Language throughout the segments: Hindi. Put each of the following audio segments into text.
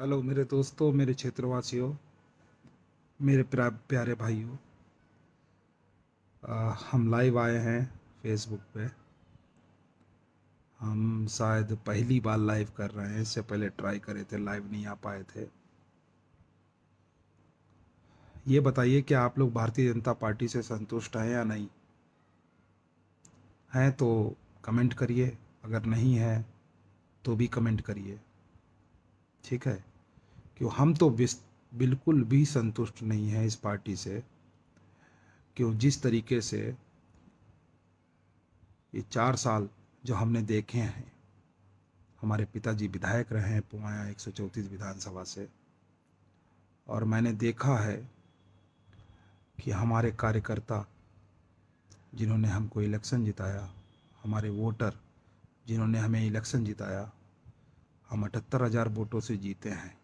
हेलो मेरे दोस्तों मेरे क्षेत्रवासियों मेरे प्यारे भाइयों हम लाइव आए हैं फेसबुक पे हम शायद पहली बार लाइव कर रहे हैं इससे पहले ट्राई करे थे लाइव नहीं आ पाए थे ये बताइए कि आप लोग भारतीय जनता पार्टी से संतुष्ट हैं या नहीं हैं तो कमेंट करिए अगर नहीं है तो भी कमेंट करिए ठीक है क्यों हम तो बिल्कुल भी संतुष्ट नहीं हैं इस पार्टी से क्यों जिस तरीके से ये चार साल जो हमने देखे हैं हमारे पिताजी विधायक रहे हैं पुमाया एक विधानसभा से और मैंने देखा है कि हमारे कार्यकर्ता जिन्होंने हमको इलेक्शन जिताया हमारे वोटर जिन्होंने हमें इलेक्शन जिताया हम अठहत्तर हज़ार वोटों से जीते हैं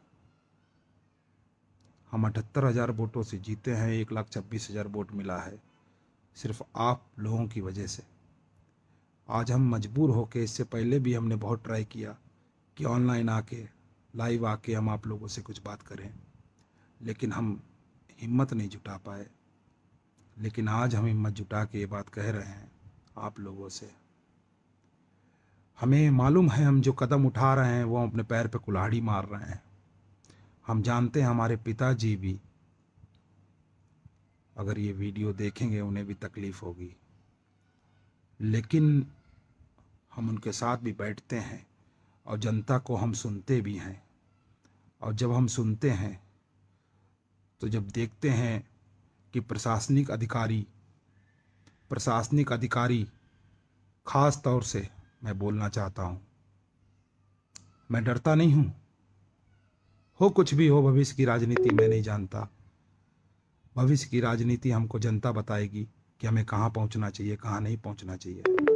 हम अठहत्तर हज़ार वोटों से जीते हैं एक लाख छब्बीस हज़ार वोट मिला है सिर्फ आप लोगों की वजह से आज हम मजबूर होके इससे पहले भी हमने बहुत ट्राई किया कि ऑनलाइन आके लाइव आके हम आप लोगों से कुछ बात करें लेकिन हम हिम्मत नहीं जुटा पाए लेकिन आज हम हिम्मत जुटा के ये बात कह रहे हैं आप लोगों से हमें मालूम है हम जो कदम उठा रहे हैं वो अपने पैर पे कुल्हाड़ी मार रहे हैं हम जानते हैं हमारे पिताजी भी अगर ये वीडियो देखेंगे उन्हें भी तकलीफ़ होगी लेकिन हम उनके साथ भी बैठते हैं और जनता को हम सुनते भी हैं और जब हम सुनते हैं तो जब देखते हैं कि प्रशासनिक अधिकारी प्रशासनिक अधिकारी ख़ास तौर से मैं बोलना चाहता हूँ मैं डरता नहीं हूँ हो कुछ भी हो भविष्य की राजनीति मैं नहीं जानता भविष्य की राजनीति हमको जनता बताएगी कि हमें कहाँ पहुँचना चाहिए कहाँ नहीं पहुँचना चाहिए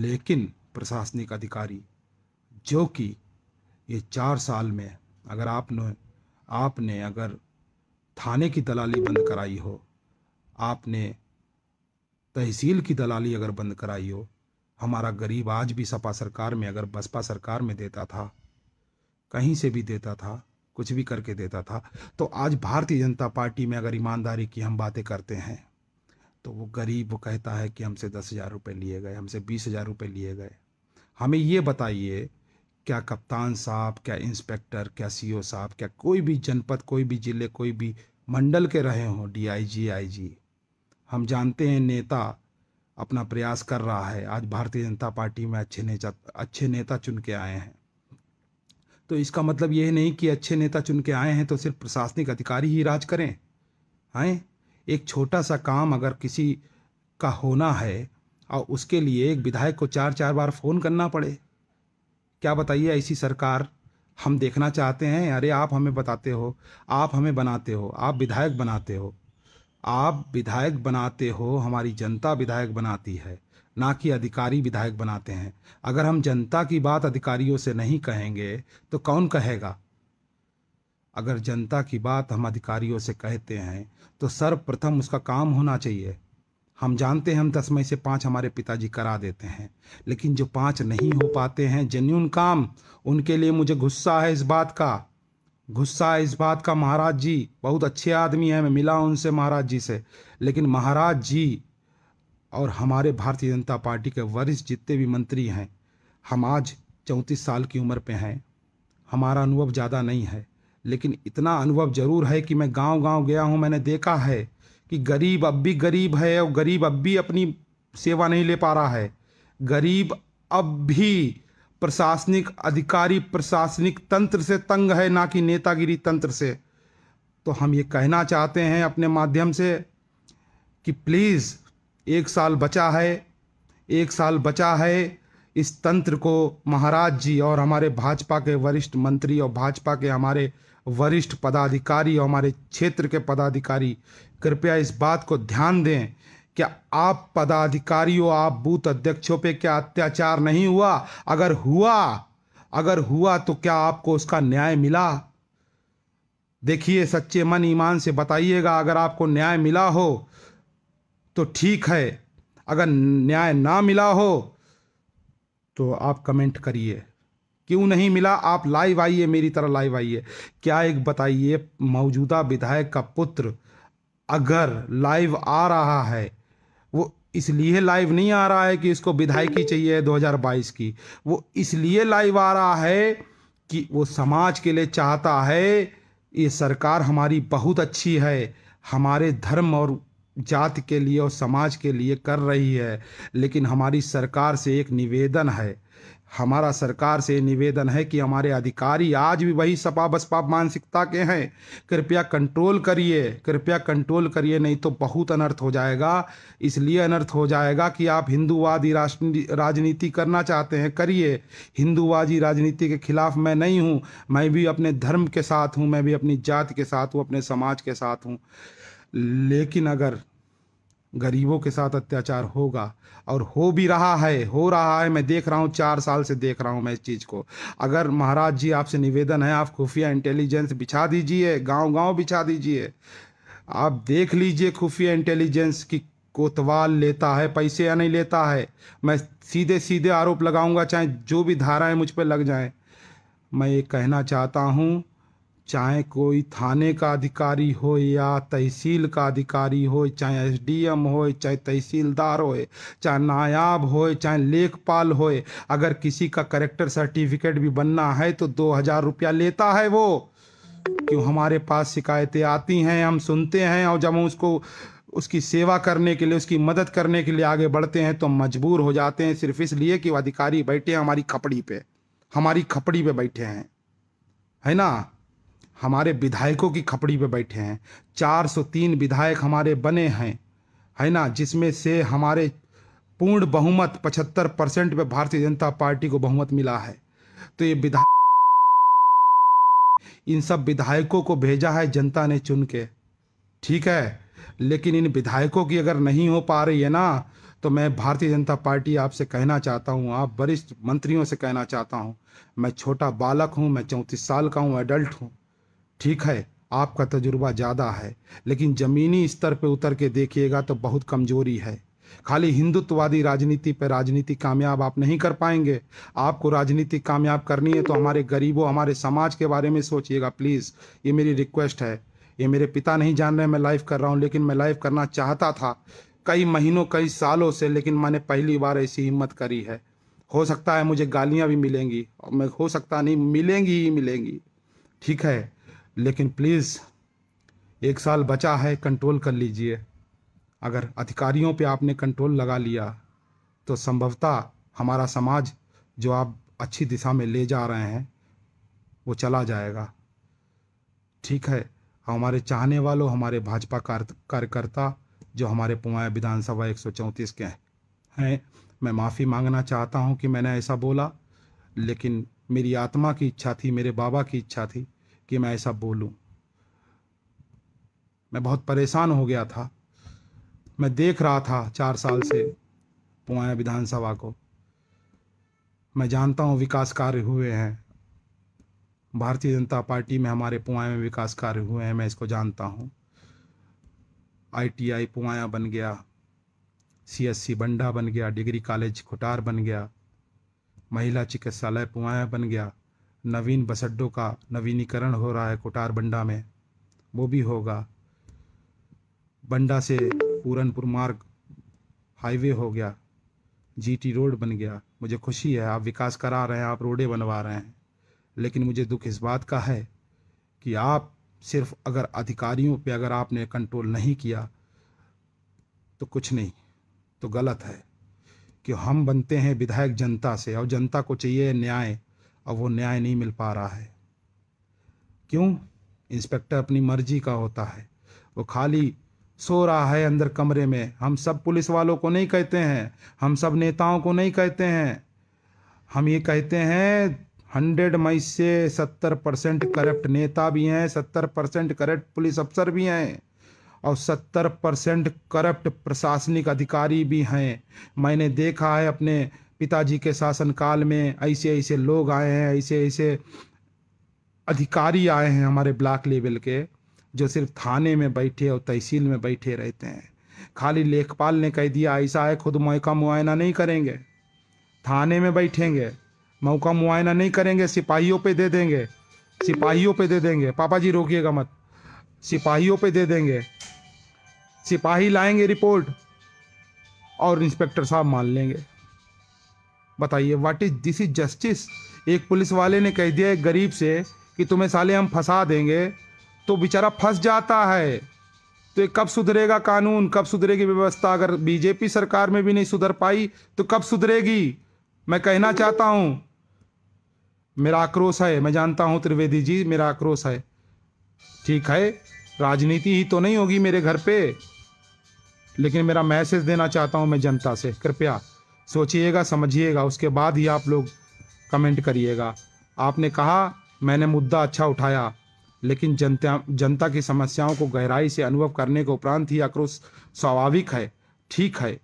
लेकिन प्रशासनिक अधिकारी जो कि ये चार साल में अगर आपने आपने अगर थाने की दलाली बंद कराई हो आपने तहसील की दलाली अगर बंद कराई हो हमारा गरीब आज भी सपा सरकार में अगर बसपा सरकार में देता था कहीं से भी देता था कुछ भी करके देता था तो आज भारतीय जनता पार्टी में अगर ईमानदारी की हम बातें करते हैं तो वो गरीब वो कहता है कि हमसे दस हज़ार रुपये लिए गए हमसे बीस हज़ार रुपये लिए गए हमें ये बताइए क्या कप्तान साहब क्या इंस्पेक्टर क्या सीओ साहब क्या कोई भी जनपद कोई भी ज़िले कोई भी मंडल के रहे हों डीआईजी आईजी हम जानते हैं नेता अपना प्रयास कर रहा है आज भारतीय जनता पार्टी में अच्छे नेता अच्छे नेता चुन के आए हैं तो इसका मतलब यह नहीं कि अच्छे नेता चुन के आए हैं तो सिर्फ प्रशासनिक अधिकारी ही राज करें हैं एक छोटा सा काम अगर किसी का होना है और उसके लिए एक विधायक को चार चार बार फ़ोन करना पड़े क्या बताइए ऐसी सरकार हम देखना चाहते हैं अरे आप हमें बताते हो आप हमें बनाते हो आप विधायक बनाते हो आप विधायक बनाते हो हमारी जनता विधायक बनाती है ना कि अधिकारी विधायक बनाते हैं अगर हम जनता की बात अधिकारियों से नहीं कहेंगे तो कौन कहेगा अगर जनता की बात हम अधिकारियों से कहते हैं तो सर्वप्रथम उसका काम होना चाहिए हम जानते हैं हम दस मई से पाँच हमारे पिताजी करा देते हैं लेकिन जो पाँच नहीं हो पाते हैं जेन्यून काम उनके लिए मुझे गुस्सा है इस बात का गुस्सा है इस बात का महाराज जी बहुत अच्छे आदमी हैं मैं मिला उनसे महाराज जी से लेकिन महाराज जी और हमारे भारतीय जनता पार्टी के वरिष्ठ जितने भी मंत्री हैं हम आज चौंतीस साल की उम्र पे हैं हमारा अनुभव ज़्यादा नहीं है लेकिन इतना अनुभव ज़रूर है कि मैं गांव गांव गया हूं मैंने देखा है कि गरीब अब भी गरीब है और गरीब अब भी अपनी सेवा नहीं ले पा रहा है गरीब अब भी प्रशासनिक अधिकारी प्रशासनिक तंत्र से तंग है ना कि नेतागिरी तंत्र से तो हम ये कहना चाहते हैं अपने माध्यम से कि प्लीज़ एक साल बचा है एक साल बचा है इस तंत्र को महाराज जी और हमारे भाजपा के वरिष्ठ मंत्री और भाजपा के हमारे वरिष्ठ पदाधिकारी और हमारे क्षेत्र के पदाधिकारी कृपया इस बात को ध्यान दें क्या आप पदाधिकारियों आप बूथ अध्यक्षों पे क्या अत्याचार नहीं हुआ अगर हुआ अगर हुआ तो क्या आपको उसका न्याय मिला देखिए सच्चे मन ईमान से बताइएगा अगर आपको न्याय मिला हो तो ठीक है अगर न्याय ना मिला हो तो आप कमेंट करिए क्यों नहीं मिला आप लाइव आइए मेरी तरह लाइव आइए क्या एक बताइए मौजूदा विधायक का पुत्र अगर लाइव आ रहा है वो इसलिए लाइव नहीं आ रहा है कि इसको विधायकी चाहिए 2022 की वो इसलिए लाइव आ रहा है कि वो समाज के लिए चाहता है ये सरकार हमारी बहुत अच्छी है हमारे धर्म और जाति के लिए और समाज के लिए कर रही है लेकिन हमारी सरकार से एक निवेदन है हमारा सरकार से निवेदन है कि हमारे अधिकारी आज भी वही सपा बसपा मानसिकता के हैं कृपया कंट्रोल करिए कृपया कंट्रोल करिए नहीं तो बहुत अनर्थ हो जाएगा इसलिए अनर्थ हो जाएगा कि आप हिंदूवादी राजनीति करना चाहते हैं करिए हिंदूवादी राजनीति के खिलाफ मैं नहीं हूँ मैं भी अपने धर्म के साथ हूँ मैं भी अपनी जात के साथ हूँ अपने समाज के साथ हूँ लेकिन अगर गरीबों के साथ अत्याचार होगा और हो भी रहा है हो रहा है मैं देख रहा हूँ चार साल से देख रहा हूँ मैं इस चीज़ को अगर महाराज जी आपसे निवेदन है आप खुफिया इंटेलिजेंस बिछा दीजिए गांव गांव बिछा दीजिए आप देख लीजिए खुफिया इंटेलिजेंस की कोतवाल लेता है पैसे या नहीं लेता है मैं सीधे सीधे आरोप लगाऊंगा चाहे जो भी धाराएं मुझ पर लग जाएं मैं ये कहना चाहता हूँ चाहे कोई थाने का अधिकारी हो या तहसील का अधिकारी हो चाहे एसडीएम हो चाहे तहसीलदार हो चाहे नायाब हो चाहे लेखपाल हो अगर किसी का करेक्टर सर्टिफिकेट भी बनना है तो दो हज़ार रुपया लेता है वो क्यों हमारे पास शिकायतें आती हैं हम सुनते हैं और जब हम उसको उसकी सेवा करने के लिए उसकी मदद करने के लिए आगे बढ़ते हैं तो मजबूर हो जाते हैं सिर्फ इसलिए कि वो अधिकारी बैठे हैं हमारी खपड़ी पे हमारी खपड़ी पे बैठे हैं है ना हमारे विधायकों की खपड़ी पे बैठे हैं 403 विधायक हमारे बने हैं है ना जिसमें से हमारे पूर्ण बहुमत 75 परसेंट पे भारतीय जनता पार्टी को बहुमत मिला है तो ये विधायक इन सब विधायकों को भेजा है जनता ने चुन के ठीक है लेकिन इन विधायकों की अगर नहीं हो पा रही है ना तो मैं भारतीय जनता पार्टी आपसे कहना चाहता हूँ आप वरिष्ठ मंत्रियों से कहना चाहता हूँ मैं छोटा बालक हूँ मैं चौंतीस साल का हूँ एडल्ट हूँ ठीक है आपका तजुर्बा ज़्यादा है लेकिन ज़मीनी स्तर पर उतर के देखिएगा तो बहुत कमजोरी है खाली हिंदुत्ववादी राजनीति पर राजनीति कामयाब आप नहीं कर पाएंगे आपको राजनीति कामयाब करनी है तो हमारे गरीबों हमारे समाज के बारे में सोचिएगा प्लीज़ ये मेरी रिक्वेस्ट है ये मेरे पिता नहीं जान रहे मैं लाइव कर रहा हूँ लेकिन मैं लाइव करना चाहता था कई महीनों कई सालों से लेकिन मैंने पहली बार ऐसी हिम्मत करी है हो सकता है मुझे गालियाँ भी मिलेंगी और मैं हो सकता नहीं मिलेंगी ही मिलेंगी ठीक है लेकिन प्लीज़ एक साल बचा है कंट्रोल कर लीजिए अगर अधिकारियों पे आपने कंट्रोल लगा लिया तो संभवतः हमारा समाज जो आप अच्छी दिशा में ले जा रहे हैं वो चला जाएगा ठीक है हमारे चाहने वालों हमारे भाजपा कार्यकर्ता जो हमारे पुआ विधानसभा एक के हैं हैं मैं माफ़ी मांगना चाहता हूं कि मैंने ऐसा बोला लेकिन मेरी आत्मा की इच्छा थी मेरे बाबा की इच्छा थी कि मैं ऐसा बोलूं मैं बहुत परेशान हो गया था मैं देख रहा था चार साल से पुआया विधानसभा को मैं जानता हूं विकास कार्य हुए हैं भारतीय जनता पार्टी में हमारे पुआया में विकास कार्य हुए हैं मैं इसको जानता हूं आईटीआई पुआया बन गया सीएससी बंडा बन गया डिग्री कॉलेज खुटार बन गया महिला चिकित्सालय पुआया बन गया नवीन बस अड्डों का नवीनीकरण हो रहा है कोटार बंडा में वो भी होगा बंडा से पूरनपुर मार्ग हाईवे हो गया जीटी रोड बन गया मुझे खुशी है आप विकास करा रहे हैं आप रोडें बनवा रहे हैं लेकिन मुझे दुख इस बात का है कि आप सिर्फ अगर अधिकारियों पे अगर आपने कंट्रोल नहीं किया तो कुछ नहीं तो गलत है कि हम बनते हैं विधायक जनता से और जनता को चाहिए न्याय और वो न्याय नहीं मिल पा रहा है क्यों इंस्पेक्टर अपनी मर्जी का होता है वो खाली सो रहा है अंदर कमरे में हम सब पुलिस वालों को नहीं कहते हैं हम सब नेताओं को नहीं कहते हैं हम ये कहते हैं हंड्रेड मई से सत्तर परसेंट करप्ट नेता भी हैं सत्तर परसेंट करप्ट पुलिस अफसर भी हैं और सत्तर परसेंट करप्ट प्रशासनिक अधिकारी भी हैं मैंने देखा है अपने पिताजी के शासनकाल में ऐसे ऐसे लोग आए हैं ऐसे ऐसे अधिकारी आए हैं हमारे ब्लॉक लेवल के जो सिर्फ थाने में बैठे और तहसील में बैठे रहते हैं खाली लेखपाल ने कह दिया ऐसा है खुद मौका मुआयना नहीं करेंगे थाने में बैठेंगे मौका मुआयना नहीं करेंगे सिपाहियों पे दे देंगे सिपाहियों पे दे देंगे पापा जी रोकिएगा मत सिपाहियों पे दे देंगे सिपाही लाएंगे रिपोर्ट और इंस्पेक्टर साहब मान लेंगे बताइए what is this is justice एक पुलिस वाले ने कह दिया एक गरीब से कि तुम्हें साले हम फंसा देंगे तो बेचारा फंस जाता है तो कब सुधरेगा कानून कब सुधरेगी व्यवस्था अगर बीजेपी सरकार में भी नहीं सुधर पाई तो कब सुधरेगी मैं कहना चाहता हूँ मेरा आक्रोश है मैं जानता हूँ त्रिवेदी जी मेरा आक्रोश है ठीक है राजनीति ही तो नहीं होगी मेरे घर पे लेकिन मेरा मैसेज देना चाहता हूँ मैं जनता से कृपया सोचिएगा समझिएगा उसके बाद ही आप लोग कमेंट करिएगा आपने कहा मैंने मुद्दा अच्छा उठाया लेकिन जनता जनता की समस्याओं को गहराई से अनुभव करने के उपरांत ही आक्रोश स्वाभाविक है ठीक है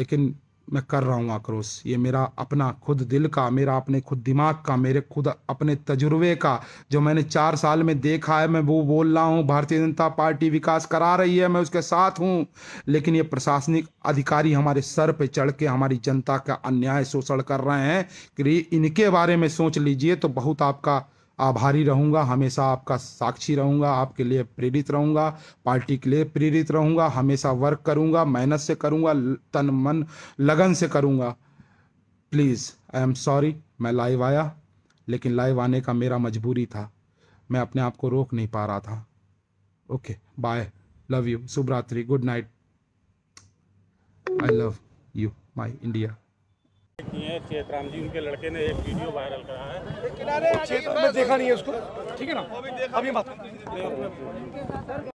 लेकिन मैं कर रहा हूँ आक्रोश ये मेरा अपना खुद दिल का मेरा अपने खुद दिमाग का मेरे खुद अपने तजुर्बे का जो मैंने चार साल में देखा है मैं वो बोल रहा हूँ भारतीय जनता पार्टी विकास करा रही है मैं उसके साथ हूँ लेकिन ये प्रशासनिक अधिकारी हमारे सर पे चढ़ के हमारी जनता का अन्याय शोषण कर रहे हैं कि इनके बारे में सोच लीजिए तो बहुत आपका आभारी रहूँगा हमेशा आपका साक्षी रहूँगा आपके लिए प्रेरित रहूँगा पार्टी के लिए प्रेरित रहूँगा हमेशा वर्क करूँगा मेहनत से करूँगा तन मन लगन से करूँगा प्लीज़ आई एम सॉरी मैं लाइव आया लेकिन लाइव आने का मेरा मजबूरी था मैं अपने आप को रोक नहीं पा रहा था ओके बाय लव यू शुभ रात्रि good night I love you my India किए चेतराम जी उनके लड़के ने एक वीडियो वायरल करा है देखा नहीं है उसको ठीक है ना अभी बात